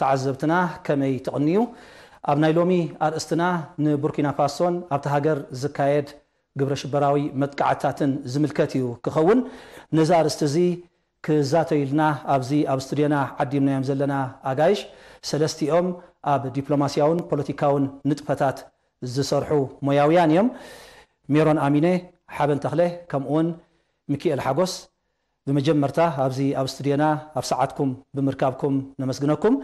ተዓዘብትና ከመይ ተቕኒዩ ኣብ ናይ ሎሚ ኣርእስትና ንቡርኪና ፋሶን ኣብቲ ሃገር ዝካየድ ግብረ ሽበራዊ መጥቃዓታትን ዝምልከት እዩ ክኸውን ነዛ ኣርእስቲ እዙ ክዛተይልና ኣብዚ ኣብ ስቱዴና ዓዲምናዮም ዘለና ኣጋይሽ ሰለስቲኦም ኣብ ዲፕሎማስያውን ፖለቲካውን ንጥፈታት ዝሰርሑ ሞያውያን እዮም ሜሮን ኣሚነ ሓበ እንተኽለ ከምኡውን ሚኪኤል ሓጎስ ብመጀመርታ ኣብዚ ኣብ ስትድዮና ኣብ ሰዓትኩም ብምርካብኩም ነመስግነኩም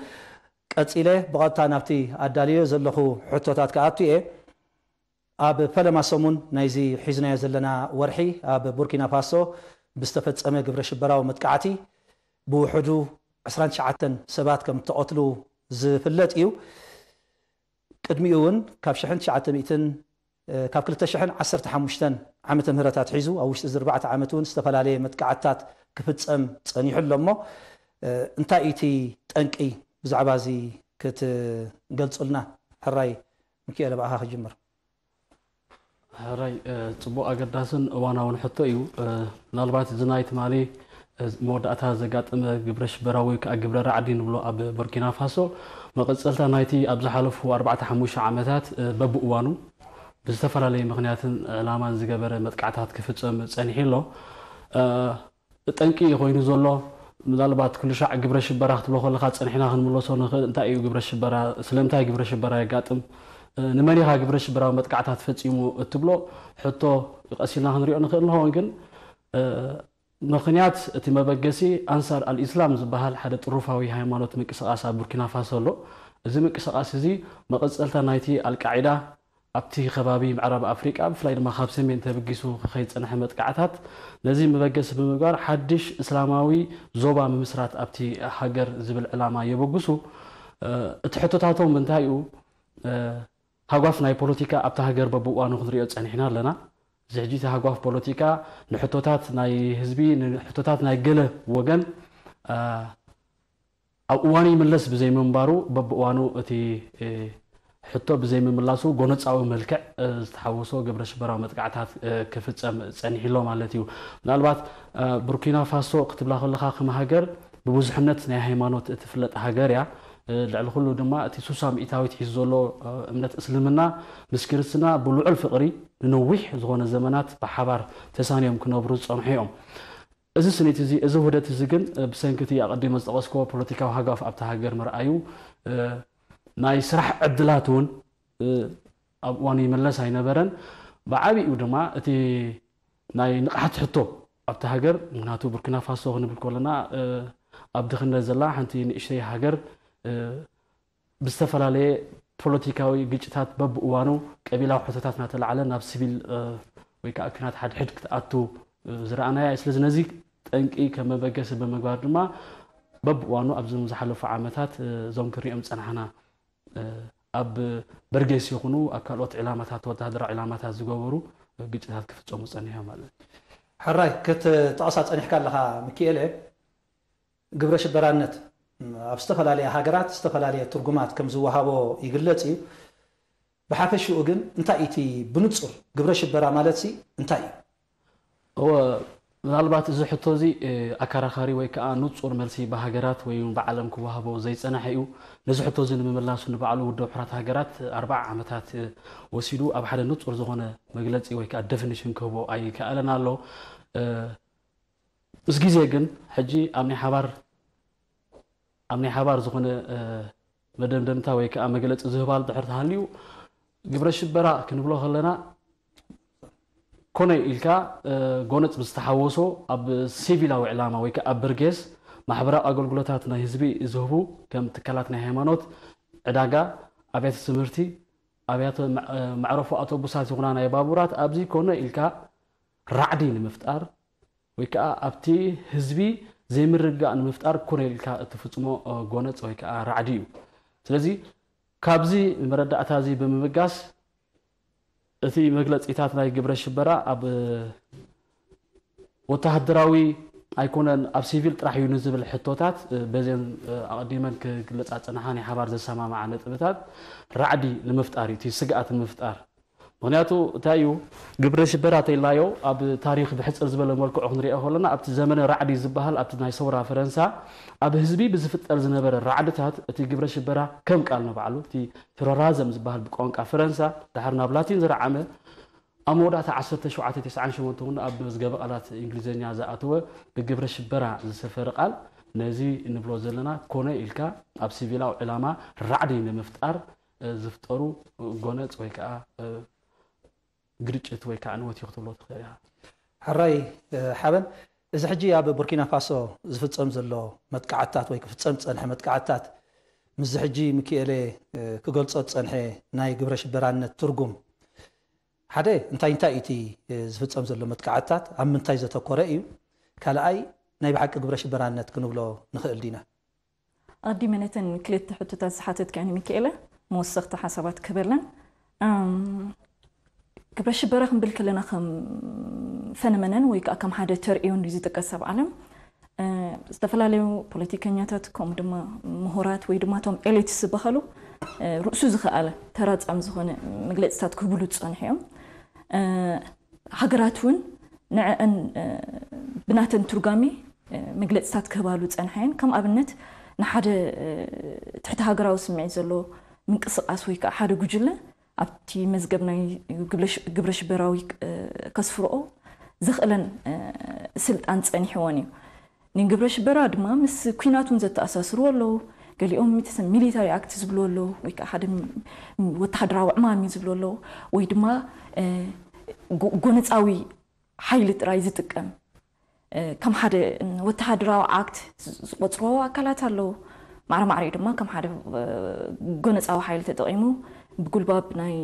ቀፂለ ብቐጥታ ናብቲ ኣዳልዮ ዘለኹ ሕቶታት ከኣቱ እየ ኣብ ፈለማ ሰሙን ናይዚ ሒዝናዮ ዘለና ወርሒ ኣብ ቡርኪና ፋሶ ብዝተፈፀመ ግብረ ሽበራዊ መጥቃዕቲ ብውሕዱ 29 ሰባት ከም ተቐትሉ ዝፍለጥ እዩ ቅድሚኡ እውን ካብ 1900 ካብ 215 ዓመተ ምህረታት ሒዙ ኣብ ውሽጢ እዚ 4 ዓመት እውን ዝተፈላለየ መጥቃዓታት ክፍፀም ፀኒሑ ኣሎ እሞ እንታይ እዩ እቲ ጠንቂ ብዛዕባ እዚ ክትገልፁልና ሕራይ ሚክኤል በኣኻ ክጅምር ሕራይ ፅቡቅ ኣገዳስን እዋናውን ሕቶ እዩ ምናልባት እዚ ናይ ትማሊ መወዳእታ ዘጋጥመ ግብረ ሽበራ ወይ ከዓ ግብረ ራዕዲ ንብሎ ኣብ ቦርኪና ፋሶ መቐፀልታ ናይቲ ኣብ ዝሓለፉ 45 ዓመታት በብእዋኑ ብዝተፈላለዩ ምክንያትን ዕላማን ዝገበረ መጥቃዕታት ክፍፅም ፀኒሒ ኣሎ ጠንቂ ኮይኑ ዘሎ ምናልባት ኩልሻዕ ግብረ ሽበራ ክትብሎ ከለካ ፀኒሕና ክንምለሶ ንኽእል እንታይ እዩ ግብረ ሽበራ ስለምንታይ ግብረ ሽበራ የጋጥም ንመን ኢኻ ግብረ ሽበራዊ መጥቃዕታት ፈፂሙ እትብሎ ሕቶ ቀሲልና ክንሪኦ ንኽእል ንኸውን ግን ምክንያት እቲ መበገሲ ኣንሳር አልእስላም ዝበሃል ሓደ ጥሩፋዊ ሃይማኖት ምንቅስቃስ ኣብ ቡርኪና ፋሶ ኣሎ እዚ ምንቅስቃስ እዚ መቐፀልታ ናይቲ አልቃዒዳ ኣብቲ ከባቢ ምዕራብ ኣፍሪቃ ብፍላይ ድማ ካብ ሰሜን ተበጊሱ ከይፀንሐ መጥቃዕታት ነዚ መበገስ ብምግባር ሓድሽ እስላማዊ ዞባ ምምስራት ኣብቲ ሃገር ዝብል ዕላማ የበግሱ እቲ ሕቶታቶም እንታይ እዩ ሃጓፍ ናይ ፖለቲካ ኣብቲ ሃገር በብእዋኑ ክንሪኦ ፀኒሕና ኣለና እዚ ሕጂ እቲ ሃጓፍ ፖለቲካ ንሕቶታት ናይ ህዝቢ ንሕቶታት ናይ ገለ ወገን ኣብ እዋኑ ይምለስ ብዘይምንባሩ በብእዋኑ እቲ حتى بزي من ملاسو قنط أو ملكة استحوسو قبل شبرا متقعد هات كفت أم سنحلو مالتيو من البعض بوركينا فاسو قتبلا خل خاق مهاجر ببزحنة نهيمانو تفلت هاجر يا لعل خلو دما تسوسام إتاوي تحزولو من تسلمنا بسكرسنا بلو ألف قري نوح زغون الزمانات بحبر تسانيهم كنو بروز أمحيهم إذا سنيت إذا هدت زجن بسنكتي أقدم مستقصكو بوليتيكا وهاجر أبتهاجر مرأيو ናይ ስራሕ ዕድላት እውን ኣብ እዋን ይመለስ ኣይነበረን ብዓብኡ ድማ እቲ ናይ ንቕሓት ሕቶ ኣብቲ ሃገር ምክንያቱ ቡርኪና ፋሶ ክንብል ከለና ኣብ ድኽነት ዘላ ሓንቲ ንእሽተይ ሃገር ብዝተፈላለየ ፖለቲካዊ ግጭታት በብእዋኑ ቀቢላዊ ሕቶታት እናተላዓለ ናብ ሲቪል ወይከዓ ኩናት ሓድሕድ ክትኣቱ ዝረኣናያ ስለዚ ነዚ ጠንቂ ከም መበገሲ ብምግባር ድማ በብእዋኑ ኣብዚ ዝሓለፉ ዓመታት እዞም ክንሪኦም ፀናሕና ኣብ በርጌስ ይኹኑ ኣብ ካልኦት ዕላማታት ወታደራ ዕላማታት ዝገበሩ ግጭታት ክፍፀሙ ፀኒሖም ማለት እዩ ሕራይ ክትጠቕሳ ፀኒሕካ ኣለኻ ሚክኤል ግብረ ሽበራነት ኣብ ዝተፈላለየ ሃገራት ዝተፈላለየ ትርጉማት ከም ዝወሃቦ ይግለፅ እዩ ብሓፈሽኡ ግን እንታይ እቲ ብንፁር ግብረ ሽበራ ማለት እንታይ እዩ ምናልባት እዚ ሕቶ እዚ ኣከራኻሪ ወይ ከዓ ንፁር መልሲ ብሃገራት ወይ ብዓለም ክዋህቦ ዘይፀናሐ እዩ ነዚ ሕቶ እዚ ንምምላሱ ንባዕሉ ውደብ ሕራት ሃገራት ኣርባዕ ዓመታት ወሲዱ ኣብ ሓደ ንፁር ዝኾነ መግለፂ ወይ ከዓ ደፊኒሽን ክህቦ ኣይከኣለን ኣሎ ምስ ግዜ ግን ሕጂ ኣብ ናይ ሓባር ኣብ ናይ ሓባር ዝኾነ መደምደምታ ወይ ከዓ መግለፂ ዝህባል ድሕር ተሃልዩ ግብረ ሽበራ ክንብሎ ከለና ኮነ ኢልካ ጎነፅ ምስተሓወሶ ኣብ ሲቪላዊ ዕላማ ወይከዓ ኣብ ብርጌስ ማሕበራዊ ኣገልግሎታት ናይ ህዝቢ ዝህቡ ከም ትካላት ናይ ሃይማኖት ዕዳጋ ኣብያተ ትምህርቲ ኣብያተ መዕረፎ ኣውቶቡሳት ይኹና ናይ ባቡራት ኣብዚ ኮነ ኢልካ ራዕዲ ንምፍጣር ወይ ከዓ ኣብቲ ህዝቢ ዘይምርጋእ ንምፍጣር ኮነ ኢልካ እትፍፅሞ ጎነፅ ወይከዓ ራዕዲ እዩ ስለዚ ካብዚ መረዳእታ እዚ ብምምጋስ እቲ መግለፂታት ናይ ግብረ ሽበራ ኣብ ወተሃደራዊ ኣይኮነን ኣብ ሲቪል ጥራሕ እዩ ንዝብል ሕቶታት በዘን ኣቐዲመን ክግለፃ ፅንሓን ሓባር ዘሰማምዓ ነጥብታት ራዕዲ ንምፍጣር እዩ እቲ ስግኣት ንምፍጣር ምክንያቱ እንታይ እዩ ግብረ ሽበራት ኢልናዮ ኣብ ታሪክ ብሕፅር ዝበለ መልክዑ ክንሪኦ ከለና ኣብቲ ዘመነ ራዕዲ ዝበሃል ኣብቲ ናይ ሰውራ ፈረንሳ ኣብ ህዝቢ ብዝፍጠር ዝነበረ ራዕድታት እቲ ግብረ ሽበራ ከም ቃል ንባዕሉ እቲ ቴሮራዘም ዝበሃል ብቋንቋ ፈረንሳ ድሓር ናብ ላቲን ዝረዓመ ኣብ መወዳእታ 1798 እውን ኣብ መዝገበ ቃላት እንግሊዝኛ ዝኣተወ ብግብረ ሽበራ ዝሰፈረ ቃል ነዚ ንብሎ ዘለና ኮነ ኢልካ ኣብ ሲቪላዊ ዕላማ ራዕዲ ንምፍጣር ዝፍጠሩ ጎነፅ ወይ ከዓ ግርጭት ወይ ከዓ ንወት ክትብሎ ትኽእል ኢኻ ሕራይ ሓበን እዚ ሕጂ ኣብ ቡርኪና ፋሶ ዝፍፀም ዘሎ መጥቃዓታት ወይ ክፍፀም ዝፀንሐ መጥቃዓታት ምዚ ሕጂ ምክኤለ ክገልፆ ዝፀንሐ ናይ ግብረ ሽበራነት ትርጉም ሓደ እንታይ እንታይ እቲ ዝፍፀም ዘሎ መጥቃዓታት ኣብ ምንታይ ዘተኮረ እዩ ካልኣይ ናይ ብሓቂ ግብረ ሽበራነት ክንብሎ ንኽእል ዲና ኣዲመ ነተን ክልተ ሕቶታት ዝሓተት ከኒ ሚክኤለ መወሰኽቲ ሓሳባት ክህበለን ግብረ ሽበራ ክንብል ከለና ከም ፈነመነን ወይ ከዓ ከም ሓደ ተርእዮን እዩ ዝጥቀስ ኣብ ዓለም ዝተፈላለዩ ፖለቲከኛታት ከምኡ ድማ ምሁራት ወይ ድማ እቶም ኤሌትስ ዝበሃሉ ርእሱ ዝኸኣለ ተራፃም ዝኾነ መግለፂታት ክህብሉ ዝፀንሑ እዮም ሃገራት እውን ንዕአን ብናተን ትርጓሜ መግለፂታት ክህባሉ ፀንሐየን ከም ኣብነት ንሓደ ትሕቲ ሃገራዊ ስምዒት ዘሎ ምንቅስቃስ ወይ ከዓ ሓደ ጉጅለ ኣብቲ መዝገብናይ ግብረ ሽበራዊ ከስፍርኦ ዘኽእለን ስልጣን ፀኒሕዎን እዩ ንግብረ ሽበራ ድማ ምስ ኩናቱን ዘተኣሳስርዎ ኣለዉ ገሊኦም ሚሊታሪ ኣክት ዝብሉ ኣለዉ ወይ ከዓ ሓደ ወተሃደራዊ ዕማም እዩ ዝብሉ ኣለዉ ወይ ድማ ጎነፃዊ ሓይሊ ጥራይ ዝጥቀም ከም ሓደ ወተሃደራዊ ኣክት ዝቆፅሮ ኣካላት ኣለዉ ማዕረማዕሪኡ ድማ ከም ሓደ ጎነፃዊ ሓይሊ ተጠቂሙ ብጉልባብ ናይ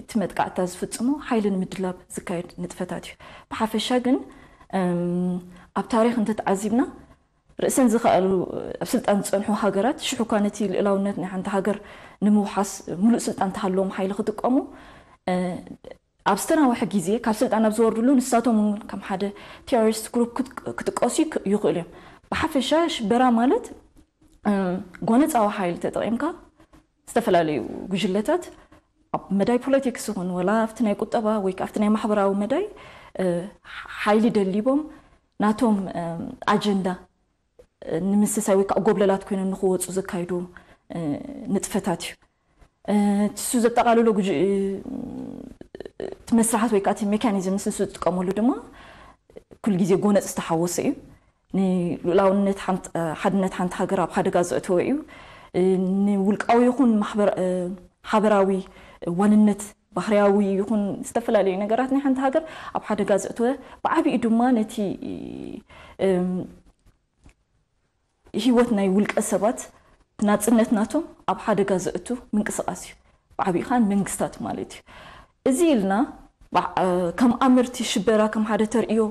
እቲ መጥቃዕታ ዝፍፅሞ ሓይሊ ንምድላብ ዝካየድ ንጥፈታት እዩ ብሓፈሻ ግን ኣብ ታሪክ እንተተዓዚብና ርእሰን ዝኽኣሉ ኣብ ስልጣን ዝፀንሑ ሃገራት ሽሑ እኳ ነቲ ልዕላውነት ናይ ሓንቲ ሃገር ንምውሓስ ሙሉእ ስልጣን ተሃለዎም ሓይሊ ክጥቀሙ ኣብ ዝተናውሐ ግዜ ካብ ስልጣን ኣብ ዝወርድሉ ንሳቶም እውን ከም ሓደ ቴሮሪስት ግሩፕ ክጥቀሱ ይኽእሉ እዮም ብሓፈሻ ሽበራ ማለት ጎነፃዊ ሓይሊ ተጠቂምካ ዝተፈላለዩ ጉጅለታት ኣብ መዳይ ፖለቲክስ ይኹን ወላ ኣብቲ ናይ ቁጠባ ወይ ኣብቲ ናይ ማሕበራዊ መዳይ ሓይሊ ደሊቦም ናቶም ኣጀንዳ ንምስሳይ ወይ ከዓ ጎብለላት ኮይኖም ንክወፁ ዘካይዱ ንጥፈታት እዩ እሱ ዘጠቃልሎ እቲ መስራሓት ወይ ከዓ እቲ ሜካኒዝም ንስንሱ ዝጥቀመሉ ድማ ኩሉ ግዜ ጎነፅ ዝተሓወሰ እዩ ንልኡላውነት ሓድነት ሓንቲ ሃገር ኣብ ሓደጋ ዘእተወ እዩ ንውልቃዊ ይኹን ሓበራዊ ዋንነት ባህርያዊ ይኹን ዝተፈላለዩ ነገራት ናይ ሓንቲ ሃገር ኣብ ሓደጋ ዘእትወ ብዓብኡ ድማ ነቲ ሂወት ናይ ውልቀ ሰባት ናፅነት ናቶም ኣብ ሓደጋ ዘእቱ ምንቅስቃስ እዩ ብዓብኡ ከዓ መንግስታት ማለት እዩ እዚ ኢልና ከም ኣመርቲ ሽበራ ከም ሓደ ተርእዮ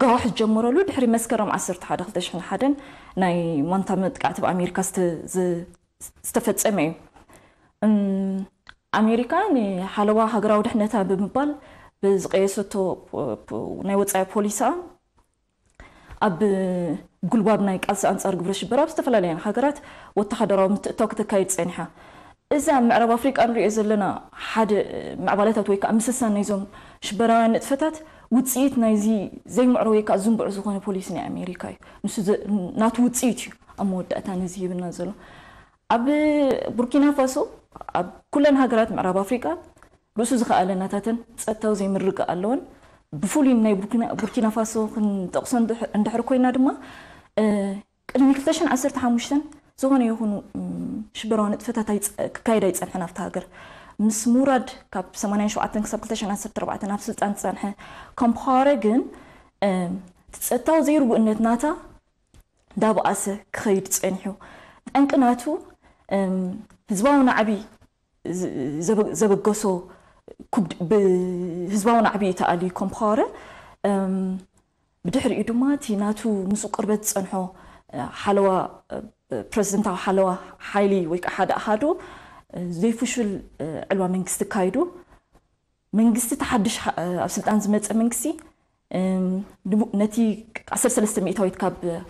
كغاح جمرو لو دحري مسكرم 10 حدا خلت شحن حدا ناي مانتا متقعت بامريكا است استفدت امي ام امريكا ني حلوا هاغرا ودحنتا بمبال بزقيسوتو ناي وصاي بوليسا اب قلوب ناي قلص انصار غبرش براب استفلا لين هاغرات وتحدرو توك تكايت صنحا إذا معرب أفريقيا أنري إذا لنا حد معبالات أتويك أمس السنة نيزوم شبران اتفتت ውፅኢት ናይዚ ዘይምዕረወይ ከዓ ዝንብዕር ዝኾነ ፖሊስ ናይ ኣሜሪካ እዩ ንሱ ናቱ ውፅኢት እዩ ኣብ መወዳእታ ነዚ ይብልና ዘሎ ኣብ ቡርኪና ፋሶ ኣብ ኩለን ሃገራት ምዕራብ ኣፍሪቃ ርእሱ ዝኸኣለ ናታተን ፀጥታዊ ዘይምርጋ ኣለወን ብፍሉይ ናይ ቡርኪና ፋሶ ክንጠቕሶ እንድሕር ኮይና ድማ ቅድሚ 215 ዝኾነ ይኹኑ ሽበራዊ ንጥፈታት ክካየዳ ይፀንሐን ኣብቲ ሃገር مس مورد كاب سمانين شو أتنك سبعة عشر ناس تربعة نفس الأنت سنة كم خارجن تتأو زير وإنت ناتا دابو أسه كخير تسأنيه أنك ناتو هزبون عبي زب زب قصو كوب بهزبون عبي تعالي كم خارة بدحر إدوماتي ناتو مسوق قربة تسأنيه حلوة بريزنتا حلوة حالي ويك أحد أحدو زيفوش العلوى منكست كايدو منكست تحدش أبسلطان زمتس منكسي نتي عصر سلسة مئتا ويتكاب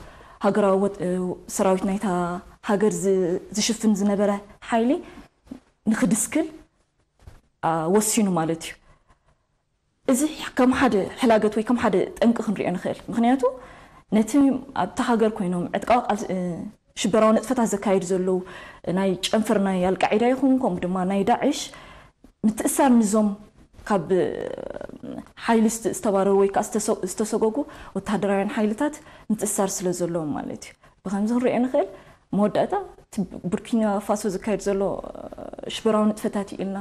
هاقرا وسراويت نايتا هاقر زشفن زنبرة حيلي نخدس كل وسينو مالتي إذا كم حد حلاقت وي كم حد أنك خنري أنا خير مخنياتو نتي أتحقر كوينهم أتقاق ሽበራዊ ነጥፈታት ዘካይድ ዘሎ ናይ ጨንፈር ናይ ኣልቃዒዳ ይኹን ከምኡ ድማ ናይ ዳዕሽ ምትእሳር ምዞም ካብ ሓይሊ ዝተባረሩ ወይ ከዓ ዝተሰጎጉ ወተሃደራውያን ሓይልታት ምትእሳር ስለ ዘለዎም ማለት እዩ ብከምዚ ክንሪኦ ንኽእል መወዳእታ ቡርኪና ፋሶ ዝካየድ ዘሎ ሽበራዊ ንጥፈታት እዩ ኢልና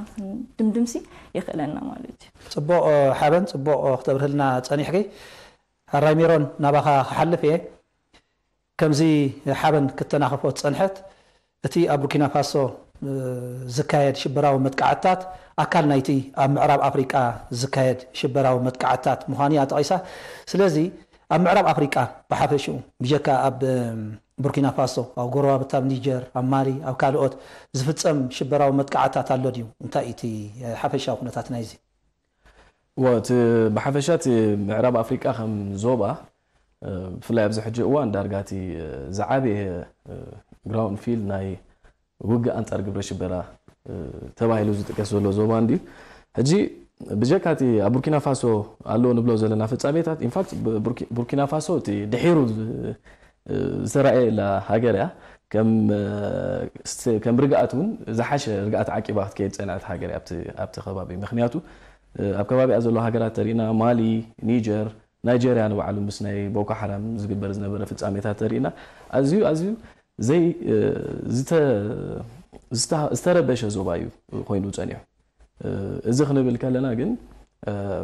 ድምድምሲ የኽእለና ማለት እዩ ፅቡቕ ሓበን ፅቡቕ ክተብርህልና ፀኒሕከይ ሃራይ ሜሮን ናባኻ ክሓልፍ እየ كمزي حابن كتناخفو تصنحت اتي ابوركينا فاسو زكايد شبراو متقعتات اكال نايتي معرب افريكا زكايد شبراو متقعتات مهاني اتقيسا سلازي معرب افريكا بحافشو بجكا اب بوركينا فاسو او غوروا بتاب نيجر او مالي او كالوت زفتصم شبراو متقعتات اللوديو انت ايتي حافشا كنتات نايزي وات بحافشات معرب افريكا خم زوبا فلای ابزار حج وان درگاتی زعابه گراون فیل نای وگ انتارگ برش برا تواهی لزوت کسول لزوم آندی حجی بجکاتی ابرکینا فاسو آلو نبلاو زل نفت آمیت ات اینفکت ابرکینا فاسو تی دهیرو زرایی ل هاجره کم کم رجعتون زحش رجعت عکی باخت کیت انعت هاجره ابت ابت خوابی مخنیاتو ابکوابی از ل هاجره ترینا مالی نیجر ናይጀርያ ንባዕሉ ምስ ናይ ቦኮ ሓራም ዝግበር ዝነበረ ፍፃሜታት ተሪእና ኣዝዩ ኣዝዩ ዘይ ዝተረበሸ ዞባ እዩ ኮይኑ ፀኒሑ እዚ ክንብል ከለና ግን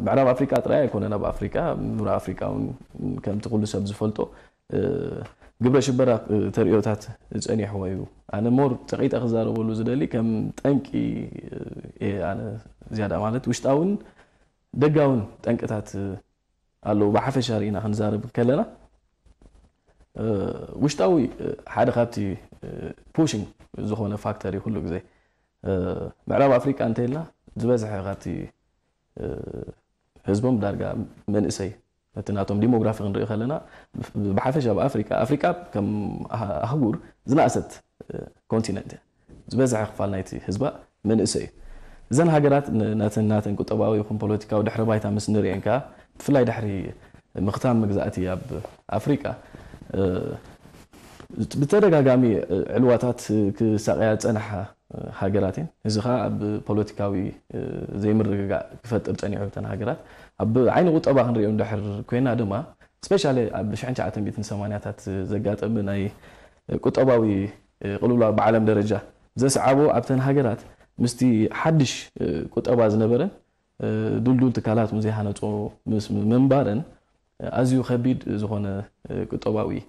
ምዕራብ ኣፍሪካ ጥራይ ኣይኮነን ኣብ ኣፍሪካ ምብራ ኣፍሪካ እውን ከምቲ ኩሉ ሰብ ዝፈልጦ ግብረ ሽበራ ተሪኦታት ፀኒሕዎ እዩ ኣነ ሞር ፀቂጠ ክዛረበሉ ዝደሊ ከም ጠንቂ ኣነ ዝያዳ ማለት ውሽጣውን ደጋውን ጠንቅታት قال له بحف شهرينا هنزار بكلنا ውሽጣዊ ሓደ ካብቲ ፑሽንግ ዝኾነ ፋክተሪ ኩሉ ግዜ ምዕራብ ኣፍሪቃ እንተይልና ዝበዝሐ ካብቲ ህዝቦም ዳርጋ መንእሰይ እቲ ናቶም ዲሞግራፊ ክንሪኢ ከለና ብሓፈሻ ብኣፍሪካ ኣፍሪካ ከም ኣህጉር ዝነእሰት ኮንቲነንት እያ ዝበዝሐ ክፋል ናይቲ ህዝባ መንእሰይ እዩ እዘን ሃገራት ናተን ቁጠባዊ ይኹን ፖለቲካዊ ድሕረ ባይታ ምስ ንሪአን ከዓ بفلاي دحري مختام مجزاتي ياب افريكا أه، بتدرغامي أه، علواتات أه، كساقيات انحا هاجراتين اذا خا بوليتيكاوي زي مرغا كفطر تاني عبتن هاجرات اب عين قطبا هنريو دحر كوينا دوما سبيشالي اب شعن تاعتن بيت سمانياتات زغات ابناي قطباوي قلولا بعالم درجه زسعابو ابتن هاجرات مستي حدش قطبا زنبرن دلدل تكالات مزيحانة تو منبارن أزيو خبيد زخون كتوباوي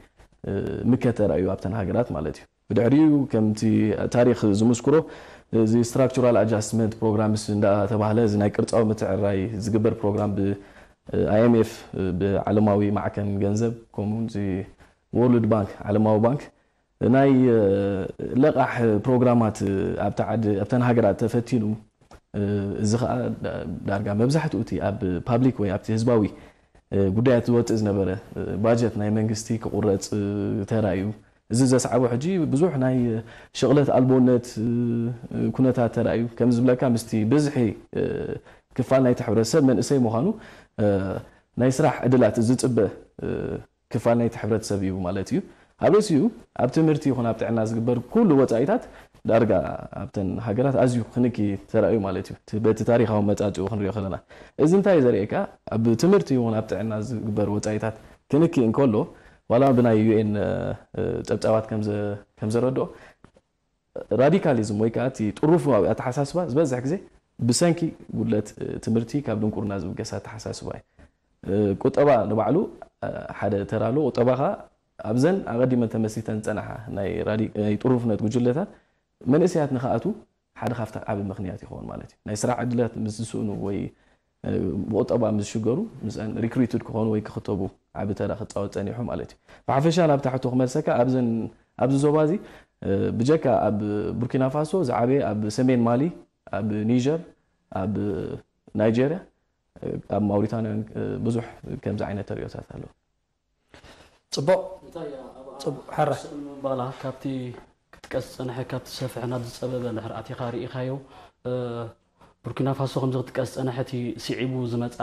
مكتر أيو أبتن هاجرات مالتيو بدعريو كمتي تاريخ زمسكرو زي ستراكتورال أجاسمنت بروغرامس ندا تبهلا زنا كرتاو متعراي زقبر بروغرام ب اي ام اف بعلماوي معكن جنزب كومون زي وورلد بانك علماوي بانك ناي لقح بروغرامات أبتن هاجرات تفتيلو እዚ ከዓ ዳርጋ መብዛሕትኡ እቲ ኣብ ፓብሊክ ወይ ኣብቲ ህዝባዊ ጉዳያት ዝወፅእ ዝነበረ ባጀት ናይ መንግስቲ ክቁረፅ ተራእዩ እዚ ዘስዓቦ ሕጂ ብዙሕ ናይ ሸቕለት ኣልቦነት ኩነታት ተራእዩ ከም ዝብለካ ምስቲ ብዝሒ ክፋል ናይቲ ሕብረተሰብ መንእሰይ ምዃኑ ናይ ስራሕ ዕድላት ዝፅበ ክፋል ናይቲ ሕብረተሰብ እዩ ማለት እዩ ኣብ ርእሲኡ ኣብ ትምህርቲ ይኹን ኣብ ጥዕና ዝግበር ኩሉ ወፃኢታት ዳርጋ ኣብተን ሃገራት ኣዝዩ ክንኪ ተረእዩ ማለት እዩ በቲ ታሪካዊ መፃጭኡ ክንሪኦ ከለና እዚ እንታይ ዘርእየካ ኣብ ትምህርቲ ይኹን ኣብ ጥዕና ዝግበር ወፃኢታት ክንኪ እንከሎ ዋላ ብናይ ዩኤን ፀብፃባት ከም ዘረድኦ ራዲካሊዝም ወይ ከዓ እቲ ጥሩፍ ኣተሓሳስባ ዝበዝሕ ግዜ ብሰንኪ ጉድለት ትምህርቲ ካብ ድንቁርና ዝብገስ ኣተሓሳስባ እዩ ቁጠባ ንባዕሉ ሓደ ተራሎ ቁጠባ ከዓ ኣብዘን ኣቐዲመን ተመሲተን ዝፀናሓ ናይ ጥሩፍነት ጉጅለታት መንእሰያት ንከኣቱ ሓደ ካብቲ ዓብ ምክንያት ይኸውን ማለት እዩ ናይ ስራሕ ዕድላት ምስ ዝስእኑ ወይ ብቁጠባ ምስ ዝሽገሩ ምስን ሪክሪትድ ክኾኑ ወይ ክክተቡ ዓብ ተራ ክፃወት ፀኒሑ ማለት እዩ ብሓፈሻ ናብ ታሕቱ ክመልሰካ ኣብዚ ዞባ እዚ ብጀካ ኣብ ቡርኪና ፋሶ ዝዓበየ ኣብ ሰሜን ማሊ ኣብ ኒጀር ኣብ ናይጀርያ ኣብ ማውሪታንያ ብዙሕ ከምዚ ዓይነት ተሪዮታት ኣለዉ ፅቡቅ ሓራ ካብቲ ፍልጠት ዝፀንሐ ካብቲ ዝሰፍዐና ዝፀበበ ንሕር ኣቲ ካሪእካዮ ቡርኪና ፋሶ ከም ዝክጥቀስ ዝፀንሐ እቲ ስዒቡ ዝመፃ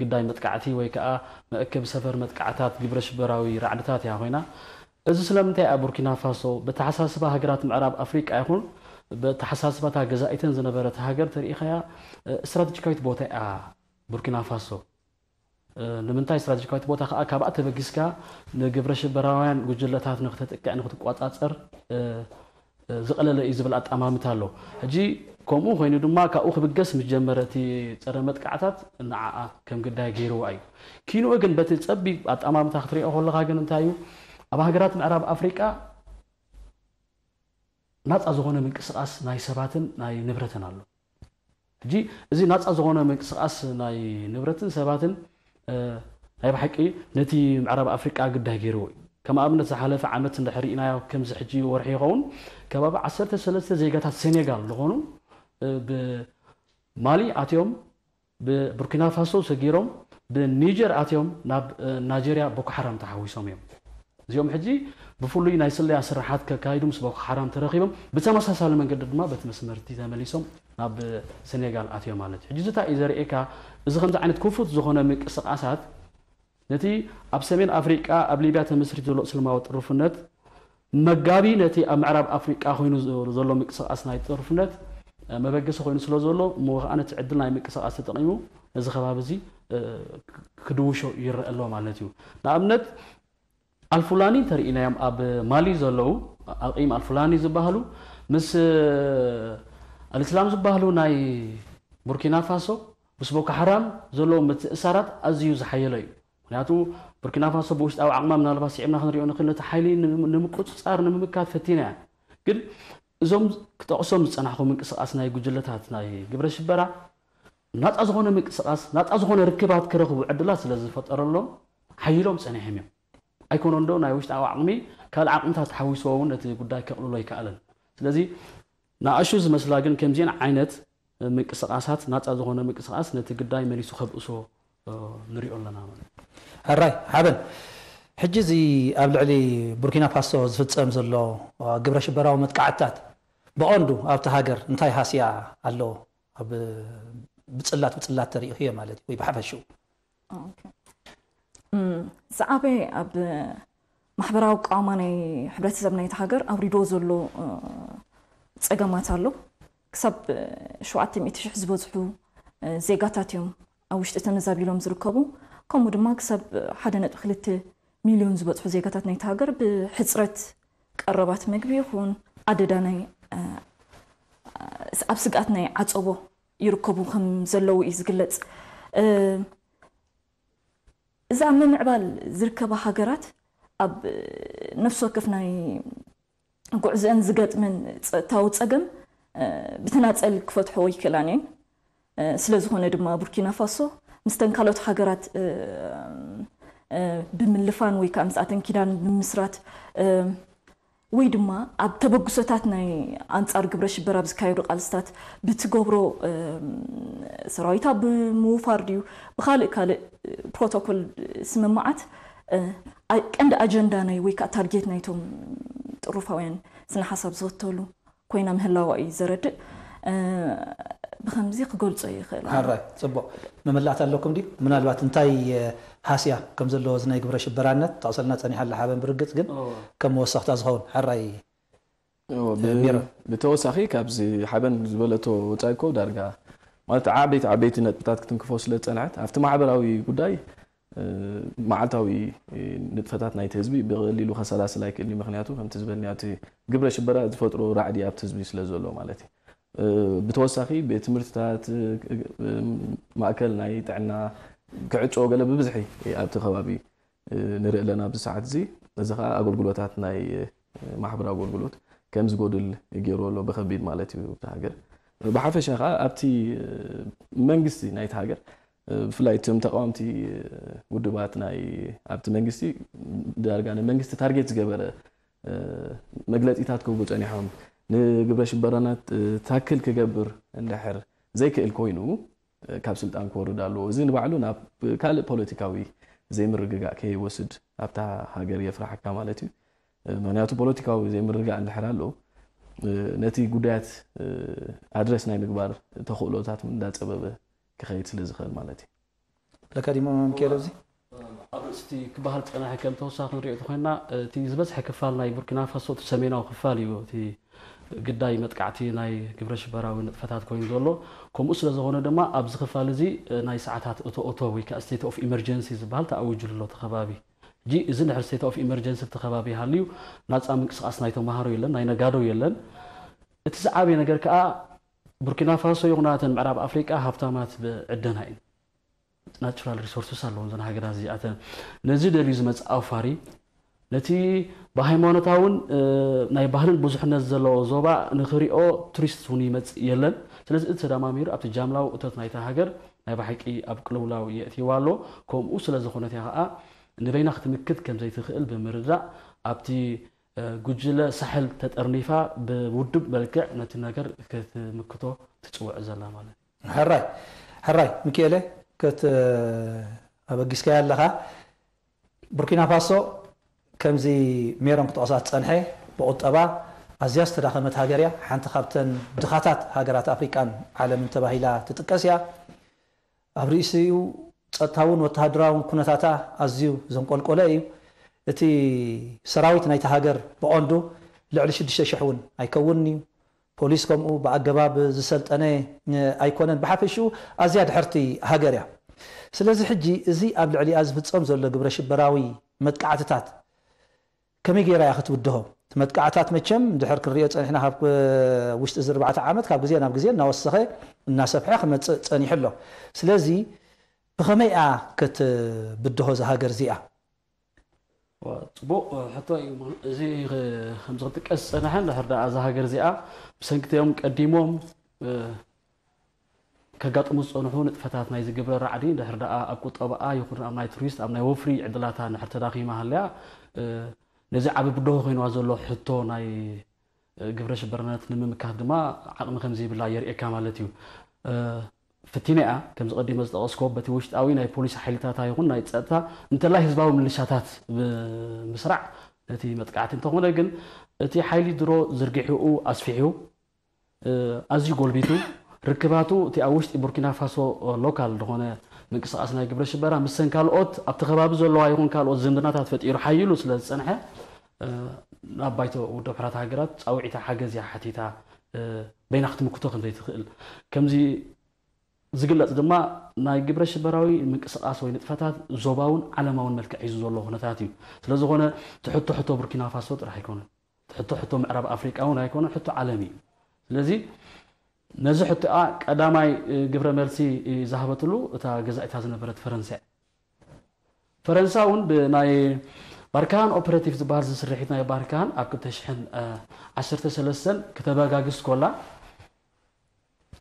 ግዳይ መጥቃዕቲ ወይ ከዓ መእከብ ሰፈር መጥቃዕታት ግብረ ሽበራዊ ራዕድታት እያ ኮይና እዚ ስለምንታይ ኣብ ቡርኪና ፋሶ ብተሓሳስባ ሃገራት ምዕራብ ኣፍሪቃ ይኹን ብተሓሳስባታ ገዛኢትን ዝነበረት ሃገር ተሪኢኸያ ስትራቴጂካዊት ቦታ እያ ቡርኪና ፋሶ ንምንታይ ስትራቴጂካዊት ቦታ ከዓ ካብኣ ተበጊስካ ንግብረ ሽበራውያን ጉጅለታት ንክተጥቅዕ ንክትቋፃፀር ዝቐለለ እዩ ዝብል ኣጠማምታ ኣሎ ሕጂ ከምኡ ኮይኑ ድማ ካብኡ ክብገስ ምስ ጀመረ እቲ ፀረ መጥቃዕታት ንዓኣ ከም ግዳይ ገይርዋ እዩ ኪንኡ ግን በቲ ፀቢብ ኣጠማምታ ክትሪኦ ከለካ ግን እንታይ እዩ ኣብ ሃገራት ምዕራብ ኣፍሪቃ ናፃ ዝኾነ ምንቅስቃስ ናይ ሰባትን ናይ ንብረትን ኣሎ ሕጂ እዚ ናፃ ዝኾነ ምንቅስቃስ ናይ ንብረትን ሰባትን ናይ ብሓቂ ነቲ ምዕራብ ኣፍሪቃ ግዳይ ገይርዎ እዩ ከም ኣብነት ዝሓለፈ ዓመት እንድሕሪኢናዮ ከምዚ ሕጂ ወርሒ ይኸውን ከባቢ 13 ዜጋታት ሴኔጋል ዝኾኑ ብማሊ ኣትዮም ብቡርኪና ፋሶ ሰጊሮም ብኒጀር ኣትዮም ናብ ናጀርያ ቦኮሓራም ተሓዊሶም እዮም እዚኦም ሕጂ ብፍሉይ ናይ ስለያ ስራሓት ከካይዱ ምስ ቦኮሓራም ተረኺቦም ብተመሳሳሊ መንገዲ ድማ በቲ መስመርቲ ተመሊሶም ናብ ሴኔጋል ኣትዮም ማለት እዩ ሕጂ እንታይ እዩ ዘርእየካ እዚ ከምዚ ዓይነት ክፉት ዝኾነ ምንቅስቃሳት ነቲ ኣብ ሰሜን ኣፍሪቃ ኣብ ሊብያ ተመስሪቱ ዘሎ እስልማዊ ጥርፍነት መጋቢ ነቲ ኣብ ምዕራብ ኣፍሪቃ ኮይኑ ዘሎ ምቅስቃስ ናይ ጥርፍነት መበገሲ ኮይኑ ስለ ዘሎ እሞ ከዓ ነቲ ዕድል ናይ ምቅስቃስ ተጠቂሙ እዚ ከባቢ እዚ ክድውሾ ይረአ ኣሎ ማለት እዩ ንኣብነት ኣልፉላኒ ተርእናዮም ኣብ ማሊ ዘለው ኣብ ቂም ኣልፉላኒ ዝበሃሉ ምስ ኣልእስላም ዝበሃሉ ናይ ቡርኪና ፋሶ ምስ ቦኮ ሓራም ዘለዎ ምትእሳራት ኣዝዩ ዝሓየለ እዩ ምክንያቱ ቡርኪናፋሶ ብውሽጣዊ ዓቕማ ምናልባት ስዒምና ክንሪኦ ንኽእል ነቲ ሓይሊ ንምቁፅፃር ንምምካት ፈቲና እያ ግን እዞም ክጠቕሶም ዝፀናሕኹም ምንቅስቃስ ናይ ጉጅለታት ናይ ግብረ ሽበራ ናፃ ዝኾነ ምንቅስቃስ ናፃ ዝኾነ ርክባት ክረኽቡ ዕድላት ስለ ዝፈጠረሎም ሓይሎም ፀኒሖም እዮም ኣይኮነን ዶ ናይ ውሽጣዊ ዓቕሚ ካልእ ዓቕምታት ሓዊስዎ እውን ነቲ ጉዳይ ከቕልሎ ይከኣለን ስለዚ ንኣሹ ዝመስላ ግን ከምዚአን ዓይነት ምንቅስቃሳት ናፃ ዝኾነ ምንቅስቃስ ነቲ ግዳይ መሊሱ ከብእሶ ንሪኦ ኣለና ማለት እዩ هراي حابن ሕጂ እዚ ኣብ ልዕሊ ቡርኪና ፋሶ ዝፍፀም ዘሎ ግብረ ሽበራዊ መጥቃዕትታት ብቐንዱ ኣብቲ ሃገር እንታይ ሃስያ ኣለዎ ብፅላት ብፅላት ተሪእኹ እዮ ማለት እዩ ወይ ብሓፈሽኡ ዝዓበየ ኣብ ማሕበራዊ ቃማ ናይ ሕብረተሰብ ናይቲ ሃገር ኣብሪዶ ዘሎ ፀገማት ኣሎ ክሳብ 700 ሽሕ ዝበዝሑ ዜጋታት እዮም ኣብ ውሽጢ ተመዛቢሎም ዝርከቡ ከምኡ ድማ ክሳብ ሓደ ነጥ ክልተ ሚሊዮን ዝበፅሑ ዜጋታት ናይቲ ሃገር ብሕፅረት ቀረባት ምግቢ ይኹን ኣደዳ ናይ ኣብ ስጋኣት ናይ ዓፀቦ ይርከቡ ከም ዘለው እዩ ዝግለፅ እዚ ኣብ ምምዕባል ዝርከባ ሃገራት ኣብ ነፍሲ ወከፍ ናይ ጉዕዝአን ዝገጥምን ፀጥታዊ ፀገም ብተናፀል ክፈትሖ ይክእላን እየን ስለዝኾነ ድማ ቡርኪና ፋሶ ምስተን ካልኦት ሃገራት ብምልፋን ወይ ከዓ ምስኣተን ኪዳን ብምስራት ወይ ድማ ኣብ ተበግሶታት ናይ ኣንፃር ግብረ ሽበር ኣብ ዝካየዱ ቃልስታት ብትገብሮ ሰራዊታ ብምውፋር ድዩ ብካልእ ካልእ ፕሮቶኮል ስምምዓት ቀንዲ ኣጀንዳ ናይ ወይ ከዓ ታርጌት ናይቶም ጥሩፋውያን ስነ ሓሳብ ዝኽተሉ ኮይና ምህላዋ እዩ ዘረድእ بخمزي قول صي خير هرا صبو مملات لكم دي من الوقت انتي هاسيا كم زلو زنا يقبر شبرانة تواصلنا تاني حال حابين برقت قن كم وصخت ازهون هرا بتوسخي كابزي حابين زبلتو وتايكو دارقا مالت عبيت عبيت انت بتاعت كتن كفوس لتنعت عفت ما عبراوي قداي معلتاوي نتفتات نايت هزبي بغلي لو خسالة سلايك اللي مخنياتو فهمت زبلنياتي قبرش برا زفوترو رعدي ابت هزبي سلزولو مالتي ብተወሳኺ ቤት ትምህርትታት ማእከል ናይ ጥዕና ክዕጮ ገለ ብብዝሒ ኣብቲ ከባቢ ንርኢ ኣለና ብሰዓት እዚ እዚ ከዓ ኣገልግሎታት ናይ ማሕበር ኣገልግሎት ከም ዝጎድል ገይሩ ኣሎ ብከቢድ ማለት እዩ ሃገር ብሓፈሻ ከዓ ኣብቲ መንግስቲ ናይቲ ሃገር ብፍላይ እቶም ተቃዋምቲ ውድባት ናይ ኣብቲ መንግስቲ ዳርጋ ንመንግስቲ ታርጌት ዝገበረ መግለፂታት ክህቡ ፀኒሖም ንግብረ ሽበራናት ታክል ክገብር እንድሕር ዘይክእል ኮይኑ ካብ ስልጣን ክወርድ ኣለዎ እዚ ንባዕሉ ናብ ካልእ ፖለቲካዊ ዘይምርግጋእ ከይወስድ ኣብታ ሃገር የፍራሓካ ማለት እዩ ምክንያቱ ፖለቲካዊ ዘይምርግጋእ እንድሕር ኣሎ ነቲ ጉዳያት ኣድረስ ናይ ምግባር ተኽእሎታት እንዳፀበበ ክኸይድ ስለ ዝኽእል ማለት እዩ ለካዲሞ መምኬር እዚ ኣርእስቲ ክበሃል ፀናሐ ከም ተወሳኺ ንሪኦ ኮይና እቲ ዝበዝሐ ክፋል ናይ ቡርኪና ፋሶ ሰሜናዊ ክፋል እዩ ግዳይ መጥቃዕቲ ናይ ግብረ ሽበራዊ ንጥፈታት ኮይኑ ዘሎ ከምኡ ስለ ዝኾነ ድማ ኣብዚ ክፋል እዚ ናይ ሰዓታት እቶ እቶ ወይ ከዓ ስቴት ኦፍ ኤመርጀንሲ ዝበሃል ተኣውጅሉ እቲ ከባቢ እጂ እዚ ድሕሪ ስቴት ኦፍ ኤመርጀንሲ እቲ ሃልዩ ናፃ ምንቅስቃስ ናይ ተምሃሮ የለን ናይ ነጋዶ የለን እቲ ዝዓበየ ነገር ከዓ ቡርኪና ፋሶ ይኹናተን ምዕራብ ኣፍሪቃ ሃብታማት ብዕደና እዩ ናራል ሪሶርስስ ኣለዎ ዘ ሃገራት እዚኣተ ነዚ ደልዩ ዝመፅ ኣውፋሪ ነቲ ብሃይማኖታውን ናይ ባህልን ብዙሕነት ዘለዎ ዞባ ንክሪኦ ቱሪስት እውን ይመፅእ የለን ስለዚ እቲ ተዳማሚሩ ኣብቲ ጃምላዊ እቶት ናይታ ሃገር ናይ ባሓቂ ኣብ ቅልውላው የእትይዋ ኣሎ ከምኡ ስለ ዝኾነት እያ ከዓ ንበይና ክትምክት ከም ዘይትኽእል ብምርዳእ ኣብቲ ጉጅለ ሳሕል ተጠርኒፋ ብውድብ መልክዕ ነቲ ነገር ክትምክቶ ትፅውዕ ዘላ ማለት እዩ ሕራይ ሕራይ ሚክኤለ ከት ኣበጊስካያ ኣለኻ ቡርኪና ፋሶ ከምዚ ሜሮም ክተቐሳ ፀንሐ ብቁጠባ ኣዝያ ዝተዳኸመት ሃገር እያ ሓንቲ ካብተን ድኻታት ሃገራት ኣፍሪቃን ዓለምን ተባሂላ ትጥቀስ እያ ኣብ ርእሲኡ ፀጥታውን ወተሃድራውን ኩነታታ ኣዝዩ ዘንቈልቆለ እዩ እቲ ሰራዊት ናይቲ ሃገር ብቐንዱ ልዕሊ 6,000 እውን ኣይከውንን እዩ ፖሊስ ከምኡ ብኣገባብ ዝሰልጠነ ኣይኮነን ብሓፈሽኡ ኣዝያ ድሕርቲ ሃገር እያ ስለዚ ሕጂ እዚ ኣብ ልዕሊ ኣ ዝፍፀም ዘሎ ግብረ ሽበራዊ መጥቃዕትታት كمي غيره ياخذ ودهو تمتقعتات مچم دحر كريو صنحنا هاب وشت ز 4 عامت كاب غزي انا بغزي انا وسخه انا صفحه خمت صني سلازي بخمي ا كت بدهو زها غرزيا وطبو حتى زي خمسه تقص صنحنا دحر دا زها غرزيا بسنكت يوم قديموم كغاطم صنحون طفتات ناي زغبر رعدي دحر دا اكو طبعا يكون ناي تريست ام ناي وفري عدلاتا نحر تداخي محليا ነዚ ዓበ ብድሆ ኮይንዋ ዘሎ ሕቶ ናይ ግብረ ሽበርነት ንምምካት ድማ ዓቕሚ ከምዘይብላ የርእካ ማለት እዩ ፍቲናኣ ከምዚ ቀዲመ ዝጠቐስኮ በቲ ውሽጣዊ ናይ ፖሊስ ሓይልታታ ይኹን ናይ ፀጥታ እንተላይ ህዝባዊ ምልሻታት ምስራዕ ነቲ መጥቃዕቲ እንተኾነ ግን እቲ ሓይሊ ድሮ ዝርግሕኡ ኣስፊሑ ኣዝዩ ጎልቢቱ ርክባቱ እቲ ኣብ ውሽጢ ቡርኪና ፋሶ ሎካል ዝኾነ مكس أصلا كبرش برا مسن كالوت أبتخباب زول لو يكون كالوت زندنا تفت يروح يلو سلا سنحة أبايتو ودفرات هجرات أو عيتا حاجة زي حتى تا بين أختم كتوخ زي تخل كم زي زقلة دما ناي كبرش براوي مكس أصلا وين تفتح زباون على ما ون ملك عيز زول الله هنا تاتي سلا زغنا تحط تحطه بركينا فاسوت راح يكون تحط تحطه مع أفريقيا أو نا يكون تحطه عالمي لذي ነዚ ሕቲ ቀዳማይ ግብረ መልሲ ዝሃበትሉ እታ ገዛእታ ዝነበረት ፈረንሳይ ፈረንሳ እውን ብናይ ባርካን ኦፐሬቲቭ ዝበሃል ዝስርሒት ናይ ባርካን ኣብ 213 ክተበጋግስ ኮላ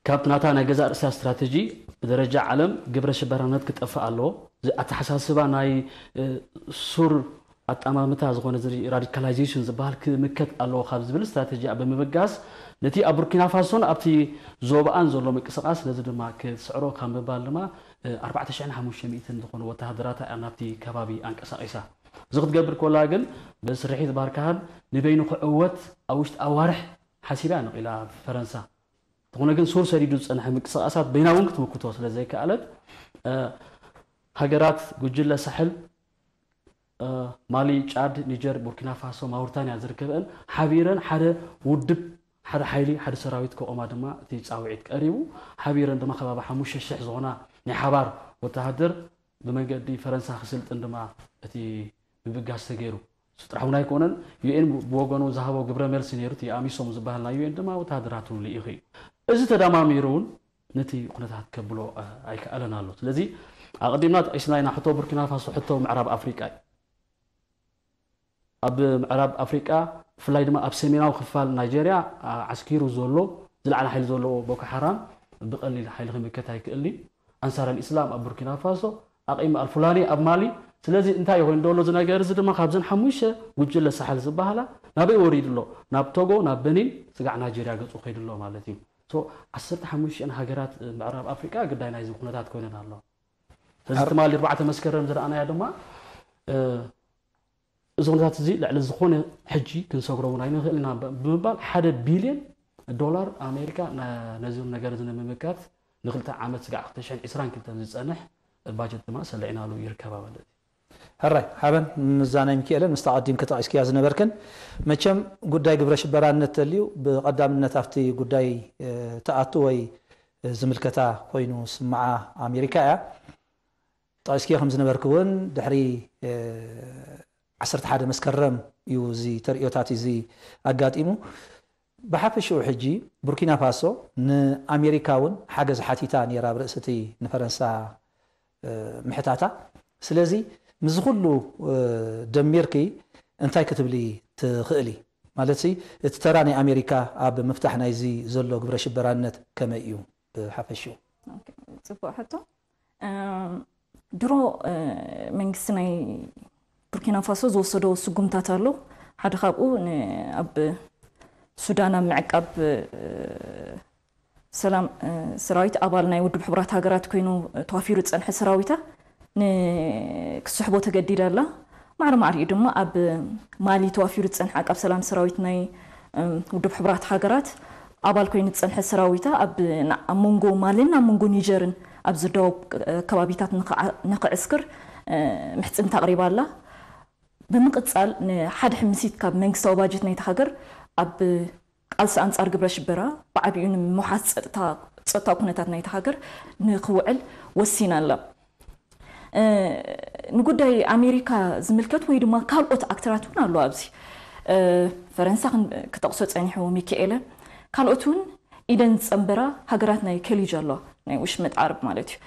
ካብ ናታ ናይ ገዛ ርእሳ ስትራቴጂ ብደረጃ ዓለም ግብረ ሽበራነት ክጠፍእ ኣለዎ ኣተሓሳስባ ናይ ሱር ኣጠማምታ ዝኾነ ራዲካላይዜሽን ዝበሃል ክምከት ኣለዎ ካብ ዝብል እስትራተጂ ብምብጋስ ነቲ ኣብ ቡርኪና ፋሶን ኣብቲ ዞባኣን ዘሎ ምንቅስቃስ ነዚ ድማ ክስዕሮ ካብ ምባል ድማ 4500 ዝኾኑ ወተሃደራት ናብቲ ከባቢ ኣንቀሳቂሳ እዚ ክትገብር ከላ ግን ብስርሒት ባርካሃል ንበይኑ ክዕወት ኣብ ውሽጢ ኣዋርሕ ሓሲባ ንቂላ ፈረንሳ ዝኾነ ግን ሶር ሰዲዱ ዝፀንሐ ምንቅስቃሳት በይና እውን ክትምክቶ ስለዘይከኣለት ሃገራት ጉጅለ ሳሕል ማሊ ጫድ ኒጀር ቡርኪና ፋሶ ማውሪታንያ ዝርከበን ሓቢረን ሓደ ውድብ ሓደ ሓይሊ ሓደ ሰራዊት ከቆማ ድማ እቲ ፃውዒት ቀሪቡ ሓቢረን ድማ ከባቢ 5,000 ዝኾና ናይ ሓባር ወተሃደር ብመንገዲ ፈረንሳ ክስልጥን ድማ እቲ ምብጋስ ተገይሩ እሱ ጥራሕ እውን ኣይኮነን ዩኤን ብወገኑ ዝሃቦ ግብረ መልሲ ነይሩ እቲ ኣሚሶም ዝበሃል ናይ ዩኤን ድማ ወተሃደራት እውን ልኢኽ እዩ እዚ ተዳማሚሩ እውን ነቲ ኩነታት ከብሎ ኣይከኣለን ኣሎ ስለዚ ኣቐዲምና እስናይ ና ሕቶ ቡርኪና ፋሶ ሕቶ ምዕራብ ኣፍሪቃ እዩ ኣብ ምዕራብ ኣፍሪቃ ብፍላይ ድማ ኣብ ሰሜናዊ ክፋል ናይጀርያ ዓስኪሩ ዘሎ ዝለዓለ ሓይሊ ዘለዎ ቦኮ ሓራም ብቐሊል ሓይሊ ክምከት ኣይክእሊ ኣንሳር ልእስላም ኣብ ቡርኪና ፋሶ ኣቂሚ ኣልፉላኒ ኣብ ማሊ ስለዚ እንታይ ይኮይኑ ደሎ ዝነገር እዚ ድማ ካብዘን ሓሙሽተ ጉጅለ ሳሓል ዝበሃላ ናበይ ወሪድ ኣሎ ናብ ቶጎ ናብ በኒን ስጋዕ ናይጀርያ ገፁ ከይድ ኣሎ ማለት እዩ 15 ሃገራት ምዕራብ ኣፍሪቃ ግዳይ ናይዚ ኩነታት ኮይነን ኣሎ እዚ ትማሊ 4 መስከረም ዝረኣናያ ድማ زونات زي لعل زخون حجي كن سكروا ونا ينخل لنا بمبال حدا بيليون دولار أمريكا ن نزل نجار زنا ممكات نخلت عامات سجع اقتشان إسران كنت نزل أنح الباجت ما سلعنا له يركبه ولا هرّي حبنا نزانا يمكن ألا مستعدين كتاع إسكي هذا نبركن ما كم قد داي قبرش بران نتليو بقدام نتافتي قد داي تأتوي زمل كتاع كوينوس مع أمريكا تاع إسكي خمس نبركون دحري 11 መስከረም እዩ እዚ ተርእዮታት እዚ ኣጋጢሙ ብሓፈሽኡ ሕጂ ቡርኪና ፋሶ ንኣሜሪካ እውን ሓገዝ ሓቲታ ነራ ኣብ ርእሲ እቲ ንፈረንሳ ምሕታታ ስለዚ ምዝ ኩሉ ደሚርኪ እንታይ ክትብሊ ትኽእል ማለት እቲ ተራ ናይ ኣሜሪካ ኣብ ምፍታሕ ናይዚ ዘሎ ግብረ ሽበራነት ከመይ እዩ ብሓፈሽኡ ፅቡቅ ሕቶ ድሮ መንግስቲ ናይ ቡርኪና ፋሶ ዝወሰዶ ስጉምታት ኣሎ ሓደ ካብኡ ኣብ ሱዳን ኣብ ምዕቃብ ሰላም ሰራዊት ኣባል ናይ ውድብ ሕቡራት ሃገራት ኮይኑ ተዋፊሩ ዝፀንሐ ሰራዊታ ንክስሕቦ ተገዲዳ ኣላ ማዕርማዕር እዩ ድማ ኣብ ማሊ ተዋፊሩ ዝፀንሐ ዓቃብ ሰላም ሰራዊት ናይ ውድብ ሕቡራት ሃገራት ኣባል ኮይኑ ዝፀንሐ ሰራዊታ ኣብ መንጎ ማልን ኣብ መንጎ ኒጀርን ኣብ ዝዳወብ ከባቢታት ንክዕስክር ምሕፅምቲ ኣቕሪባ ኣላ بمقتصال حد حمسيت كاب منكس أو باجت نيت حجر أب ألس أنس أرجع برش برا بعد يون محس تا تا نيت حجر نقول وسينا لا نقول أه... أمريكا زملكت ويد ما كان أوت أكتراتون على أبزي فرنسا كان كتقصد هو ميكيلا كان أوتون إذا نسمبرا هجرتنا كليجلا نعيش متعرب مالتي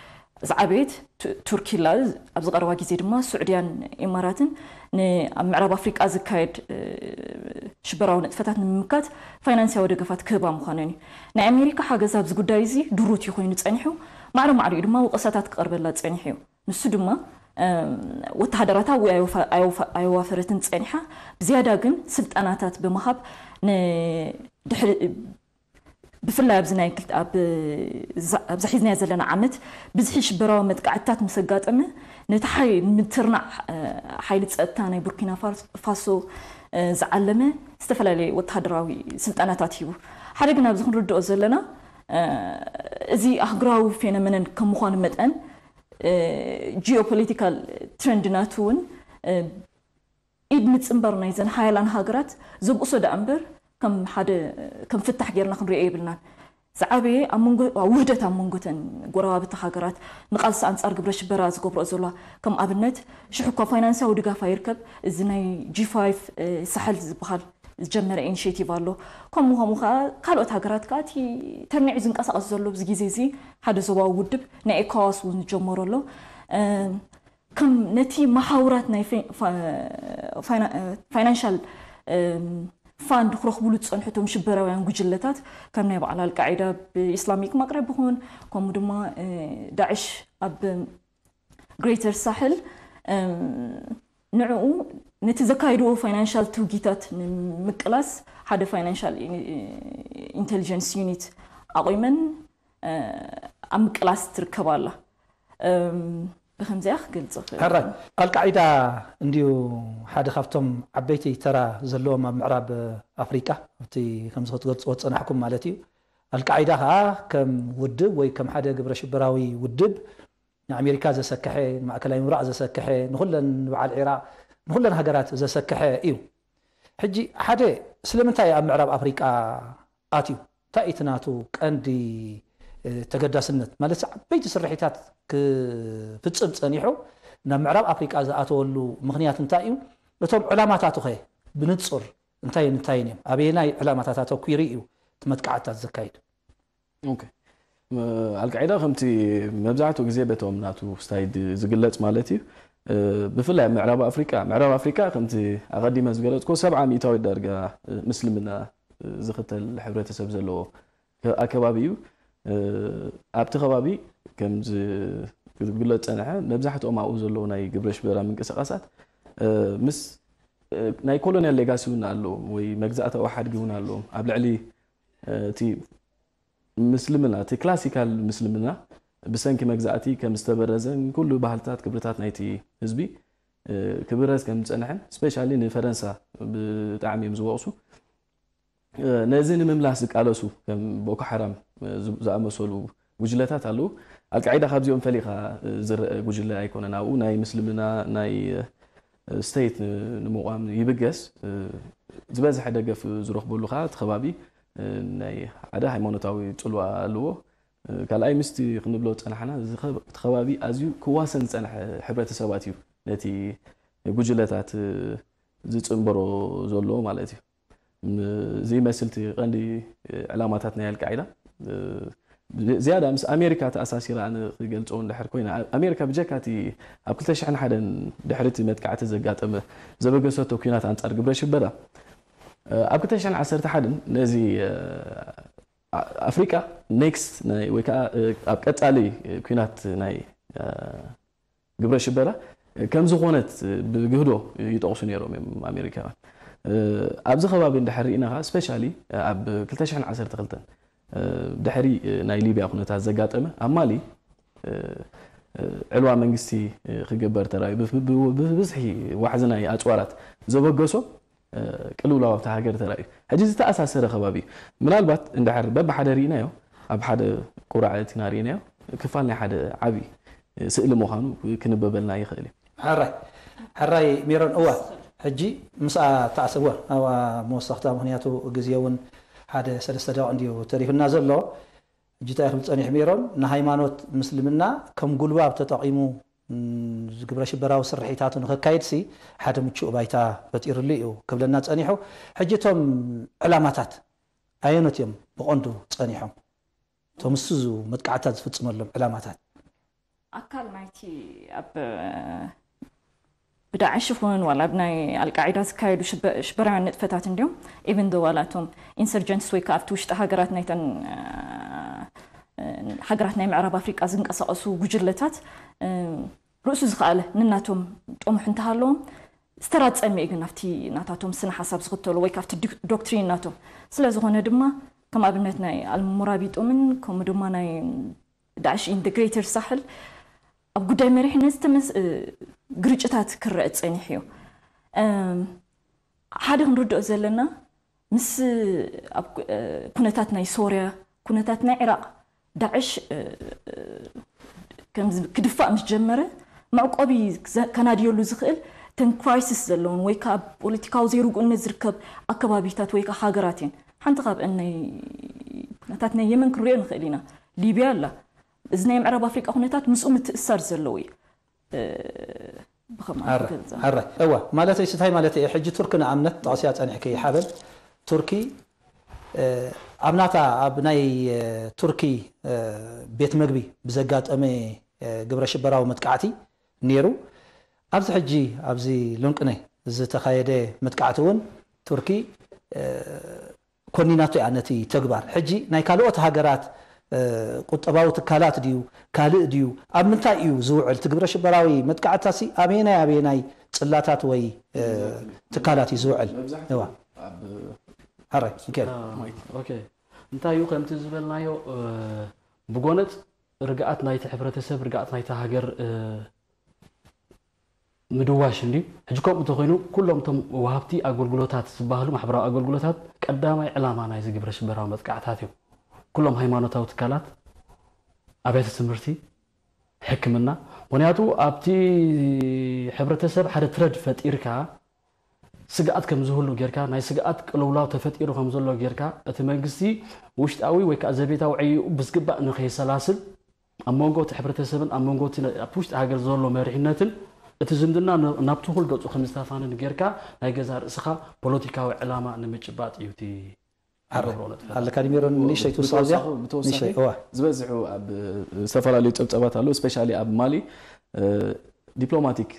ዝዓበየት ዓበየት ቱርኪ ላ ኣብዚ ቀረባ ግዜ ድማ ስዑድያን ኤማራትን ኣብ ምዕራብ ኣፍሪቃ ዝካየድ ሽበራዊ ንጥፈታት ንምምካት ፋይናንስያዊ ደገፋት ክህባ ምኳነን እዩ ናይ ኣሜሪካ ሓገዝ ኣብዚ ጉዳይ እዚ ድሩት እዩ ኮይኑ ፀኒሑ ማዕሪ ማዕሪኡ ድማ ወቀሳታት ክቀርበላ ፀኒሕ እዩ ንሱ ድማ ወተሃደራታ ወይ ኣይዋፈረትን ፀኒሓ ብዝያዳ ግን ስልጠናታት ብምሃብ ብፍላይ ኣብዚ ናይ ክልተ ኣብዚ ሒዝናዮ ዘለና ዓመት ብዝሒ ሽበራዊ መጥቃዕትታት ምስ ኣጋጠመ ነቲ ምትርናዕ ሓይሊ ፀጥታ ናይ ቡርኪና ፋሶ ዝዓለመ ዝተፈላለየ ወተሃደራዊ ስልጠናታት ሂቡ ሓደ ግን ኣብዚ ክንርድኦ ዘለና እዚ ኣህጉራዊ ፌኖሜነን ከም ምኳኑ መጠን ጂኦፖለቲካል ትረንድ ናቱ እውን ኢድ ምፅንበር ናይዘን ሓያላን ሃገራት ዘብእሶ ዳ እምበር كم حد كم فتح غير نخن رئي بلنا زعبي أمونجو وحدة أمونجوتن قرابة حجرات نقص أنت أرجع برش براز قبر أزولا كم أبنت شو حكوا فاينانس أو دقة فايركب زناي جي فايف آه، سحل بحر جمر إنشيتي فالو كم مها مها كالو تاجرات كاتي ترني عزن قص أزولا بزجيزي حد زوا ودب نعكاس ونجمرلو آه، كم نتي محاورات نايف فا آه، فاينانشال فاينانشال ፋንድ ክረኽብሉ ዝፀንሕቶም ሽበራውያን ጉጅለታት ከም ናይ በዓል ኣልቃዒዳ ብእስላሚክ መቅረብ ይኹን ከምኡ ድማ ዳዕሽ ኣብ ግሬተር ሳሕል ንዕኡ ነቲ ዘካይድዎ ፋይናንሻል ትውጊታት ንምቅላስ ሓደ ፋይናንሻል ኢንቴሊጀንስ ዩኒት ኣቑመን ኣብ ምቅላስ ትርከብ ኣላ بخمزي أخ قلت صغير قال قاعدة عنديو حادي خافتم عبيتي ترى زلوه ما معراب أفريكا وتي خمسة وتقلت وتصنع حكم مالتي القاعدة ها كم ودب وي كم حادي قبر شبراوي ودب أمريكا زي سكحي مع كلاي مراء زي سكحي نخلن مع العراق نخلن هجرات زي سكحي إيو حجي حادي سلمتا يا معراب أفريقيا آتيو تأيتناتو كأندي تقداسنت مالت بيت سرحيتات كفتصب صنيحو نا معراب أفريقا أتولو مغنيات انتائيو لتوم علامة تاتو بنتصر انتاي انتاي أبينا علامة تاتو كويريو تمتقعت تزكايد أوكي القاعدة خمتي مبزعت وجزية بتوم ناتو ستايد زقلت بفلا معراب أفريقا معراب أفريقا خمتي أغدي مزقلت كو سبعة ميتاوي درجة مسلمنا زخت الحبرة تسبزلو أكبابيو ኣብቲ ከባቢ ከምዚ ክትግለፅ ፀንሐ መብዛሕትኦም ኣብኡ ዘለዉ ናይ ግብረ ሽበራ ምንቅስቃሳት ምስ ናይ ኮሎኒያል ሌጋሲ እውን ኣለዎም ወይ መግዛእታዊ ሓድጊ እውን ኣለዎም ኣብ ልዕሊ እቲ ምስልምና እቲ ክላሲካል ምስልምና ብሰንኪ መግዛእቲ ከም ዝተበረዘን ኩሉ ባህልታት ክብርታት ናይቲ ህዝቢ ክብረዝ ከም ዝፀንሐን ስፔሻ ንፈረንሳ ብጣዕሚ እዮም ዝወቕሱ ነዚ ንምምላስ ዝቃለሱ ከም ቦኮ ሓራም ዝኣመሰሉ ጉጅለታት ኣለዉ ኣልቃዒዳ ካብዚኦም ፈሊኻ ዝረአ ጉጅለ ኣይኮነን ኣብኡ ናይ ምስልምና ናይ ስተይት ንምቋም ይብገስ ዝበዝሐ ደገፍ ዝረኽበሉ ከዓ እቲ ከባቢ ናይ ሓደ ሃይማኖታዊ ፅልዋ ኣለዎ ካልኣይ ምስቲ ክንብሎ ፀናሕና እቲ ከባቢ ኣዝዩ ክዋሰን ዝፀንሐ ሕብረተሰባት እዩ ነቲ ጉጅለታት ዝፅንበሮ ዘሎ ማለት እዩ እዚ መስልቲ ቀንዲ ዕላማታት ናይ ኣልቃዒዳ زياده مس امريكا تاساسيره انا قلتو دحر كوينا امريكا بجكاتي اب 2001 دحرت متكعت زጋጠመ زبገሰቶ ኩናት አንጻር ግብረ ሽበራ ኣብ 2011 ነዚ ኣፍሪቃ ኔክስት ወይ ከዓ ኣብ ቀፃሊ ኩናት ናይ ግብረ ሽበራ ከም ዝኾነት ብግህዶ ይጠቕሱ ነይሮም እዮም ኣሜሪካውያን ኣብዚ ከባቢ እንድሕር ርኢና ከዓ ስፔሻሊ ኣብ 212 دحري ناي ليبيا خونت هزجات أما أمالي علوا منجستي خجبر ترى بف بف بزحي وحزنا يا أتوارت زبوا جوسو كلوا لوا فتح هجر ترى هجزة أساس سر خبابي من البت إن دحر بب حدا ريناو أب حدا كورة على تناريناو كفالنا حدا عبي سئل مخانو كنا ببلنا يخلي هراي هراي ميرن أول حجي مسأ تعسوه أو مستخدم هنياتو جزيون ሓደ ሰለስተ ደቂ እንዲ ተሪፉና ዘሎ እጅታይ ክም ፀኒሕ ነይሮም ንሃይማኖት ምስልምና ከም ጉልባብ ተጠቂሙ ዝግብረ ሽበራዊ ስርሒታቱ ሲ ሓደ ምችኡ ባይታ ፈጢሩሉ እዩ ክብለና ፀኒሑ ሕጂ እቶም ዕላማታት ኣየኖት እዮም ብቆንዱ ፀኒሖም እቶም ስ መጥቃዕታት ዝፍፅመሎም ዕላማታት ኣካል ናይቲ ኣብ بداعش ይኹን ዋላ ብናይ አልቃዒዳ ዝካየዱ ሽበራውያን ንጥፈታት እንዲዮም ኢቨን ዶ ዋላ እቶም ኢንሰርጀንትስ ወይ ከዓ ኣብቲ ውሽጢ ሃገራት ናይተን ሃገራት ናይ ምዕራብ ኣፍሪቃ ዝንቀሳቐሱ ጉጅለታት ርእሱ ዝከኣለ ንናቶም ጠሙሕ እንተሃለዎም ዝተራፀመ እዩ ግን ናብቲ ናታቶም ስነ ሓሳብ ዝኽተሉ ወይ ካብቲ ዶክትሪን ናቶም ስለዝኾነ ድማ ከም ኣብነት ናይ ኣልሙራቢጦምን ከምኡ ድማ ናይ ዳዕሽ ኢን ደ ግሬተር ሳሕል ኣብ ጉዳይ መሪሕነት ዝተመስ ግርጭታት ክረአ ፀኒሕ እዩ ሓደ ክንርድኦ ዘለና ምስ ኣብ ኩነታት ናይ ሶርያ ኩነታት ናይ ዕራቅ ዳዕሽ ክድፋእ ምስ ጀመረ መዕቆቢ ከናድየሉ ዝኽእል ተን ክራይሲስ ዘለውን ወይ ከዓ ፖለቲካዊ ዘይርጉእነት ዝርከብ ኣከባቢታት ወይ ከዓ ሃገራት እየን ሓንቲ ካብአን ናይ ኩነታት ናይ የመን ክንሪኦ ንኽእል ኢና ሊብያ ኣላ زني معرب أفريقيا هونيتات مسؤول تأثر زلوي أه بخمار هرة هرة أوى ما لا تيجي تهاي ما لا تيجي حج تركنا عمنا تعسيات أنا حكي حبل تركي أه عمناتا أبناي تركي أه بيت مقبي بزقات أمي قبر أه شبرا ومتكعتي نيرو أبز حجي أبزي لونكني زي تخايدة متكعتون تركي أه كوني ناتو يعني تي تقبر حجي نايكالوات هاقرات أه ቁጠባዊ ትካላት ድዩ ካልእ ድዩ ኣብ ምንታይ እዩ ዝውዕል እቲ ግብረ ሽበራዊ መጥቃዕታ ሲ ኣበየናይ ኣበየናይ ፅላታት ወይ ትካላት እዩ ዝውዕል እንታይ እዩ ከምቲ ዝበልናዮ ብጎነት ርግኣት ናይቲ ሕብረተሰብ ርግኣት ናይቲ ሃገር ምድዋሽ እንድዩ ሕጂ ከምኡ እንተኮይኑ ኩሎም እቶም ወሃብቲ ኣገልግሎታት ዝበሃሉ ማሕበራዊ ኣገልግሎታት ቀዳማይ ዕላማ ናይ ዝግብረ ሽበራዊ መጥቃዕታት እዮም كلهم هاي مانو تاو تكالات أبيت سمرتي حكمنا ونياتو أبتي حبرة سب حد ترد فتيركا سجأت كم زهول لجيركا ناي سجأت لو لا تفت إيرو خمزول لجيركا أتمنجسي وشت أوي ويك أزبيت أو عي بسجب أنو خي سلاسل أمونجو تحبرة سب أمونجو تنا أبوشت أجر زول لو مرحنتن أتزمدنا نابتو خلقت خمسة لجيركا ناي جزار سخا بوليتيكا وإعلامة نمجبات يوتي ኣካደሚ ንእሽተይ ትውሳኺ ብተወሳኺ ዝበዝሑ ኣብ ዝተፈላለዩ ጨብጨባት ኣለዉ ስፔሻሊ ኣብ ማሊ ዲፕሎማቲክ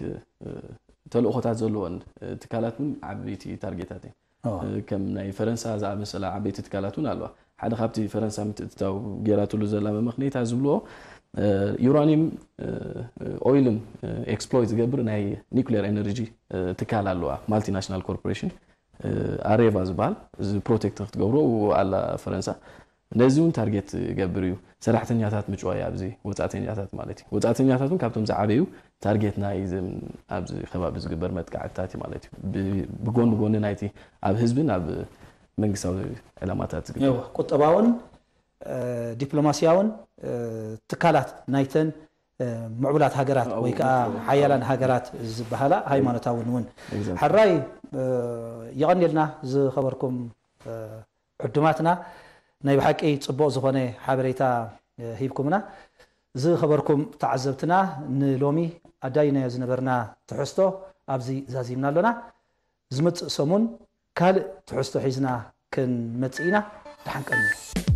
ተልእኮታት ዘለዎን ትካላት እውን ዓበይቲ ታርጌታት እ ከም ናይ ፈረንሳ ዝኣመሰላ ዓበይቲ ትካላት እውን ኣለዋ ሓደ ካብቲ ፈረንሳ ምትእትታው ገይራትሉ ዘላ መክኒታ ዝብልዎ ዩራኒየም ኦይልን ኤክስፕሎይት ዝገብር ናይ ኒክሌር ኤነርጂ ትካል ኣለዋ ማልቲናሽናል ኮርፖሬሽን ኣሬባ ዝበሃል እዚ ፕሮቴክት ክትገብሮ ኣላ ፈረንሳ ነዚ እውን ታርጌት ገብር እዩ ሰራሕተኛታት ምጭዋ እዩ ኣብዚ ወፃእተኛታት ማለት እዩ ወፃእተኛታት እን ካብቶም ዝዓበዩ ታርጌት ናይ ኣብዚ ከባቢ ዝግበር መጥቃዕትታት እዩ ማለት እዩ ብጎን ብጎኒ ናይቲ ኣብ ህዝብን ኣብ መንግስታዊ ዕላማታት ዝግበር ቁጠባውን ዲፕሎማስያውን ትካላት ናይተን معولات هاجرات ويكا حيالا هاجرات زبهالا هاي ما نتاون ون حراي يغني لنا زي خبركم عدماتنا ناي بحق اي تصبو زخوني حابريتا هيبكمنا زي خبركم تعزبتنا نلومي اداينا زنبرنا تحستو ابزي زازيمنا لنا زمت سومون كال تحستو حيزنا كن متسئنا تحنك أمي.